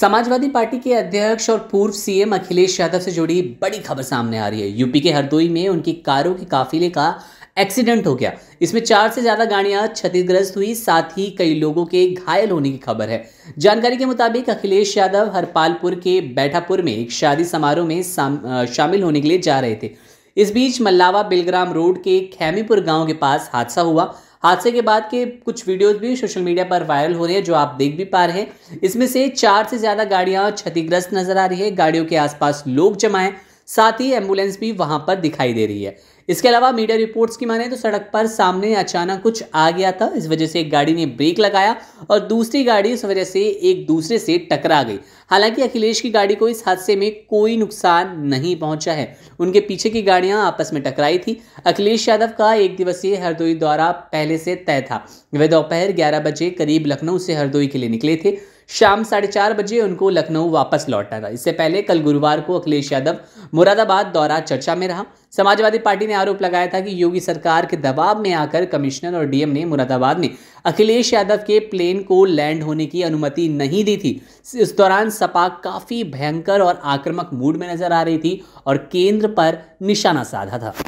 Samajwadi party के अध्यक्ष और पूर्व सीएम अखिलेश यादव से जुड़ी बड़ी खबर सामने आ रही है यूपी के हरदोई में उनकी कारों के काफिले का एक्सीडेंट हो गया इसमें चार से ज़्यादा गाड़ियां क्षतिग्रस्त हुई साथ ही कई लोगों के घायल होने की खबर है जानकारी के मुताबिक अखिलेश यादव हरपालपुर के बैठापुर में एक शादी समारोह में शामिल होने के लिए जा रहे थे इस बीच मल्लावा बिलग्राम रोड के खैमीपुर गांव के पास हादसा हुआ हादसे के बाद के कुछ वीडियोज भी सोशल मीडिया पर वायरल हो रहे हैं जो आप देख भी पा रहे हैं इसमें से चार से ज़्यादा गाड़ियाँ क्षतिग्रस्त नजर आ रही है गाड़ियों के आसपास लोग जमाए साथ ही एम्बुलेंस भी वहां पर दिखाई दे रही है इसके अलावा मीडिया रिपोर्ट्स की माने तो सड़क पर सामने अचानक कुछ आ गया था इस वजह से एक गाड़ी ने ब्रेक लगाया और दूसरी गाड़ी इस वजह से एक दूसरे से टकरा गई हालांकि अखिलेश की गाड़ी को इस हादसे में कोई नुकसान नहीं पहुंचा है उनके पीछे की गाड़ियां आपस में टकराई थी अखिलेश यादव का एक दिवसीय हरदोई दौरा पहले से तय था वह दोपहर ग्यारह बजे करीब लखनऊ से हरदोई के लिए निकले थे शाम साढ़े चार बजे उनको लखनऊ वापस लौटना था इससे पहले कल गुरुवार को अखिलेश यादव मुरादाबाद दौरा चर्चा में रहा समाजवादी पार्टी ने आरोप लगाया था कि योगी सरकार के दबाव में आकर कमिश्नर और डीएम ने मुरादाबाद में अखिलेश यादव के प्लेन को लैंड होने की अनुमति नहीं दी थी इस दौरान सपा काफ़ी भयंकर और आक्रामक मूड में नजर आ रही थी और केंद्र पर निशाना साधा था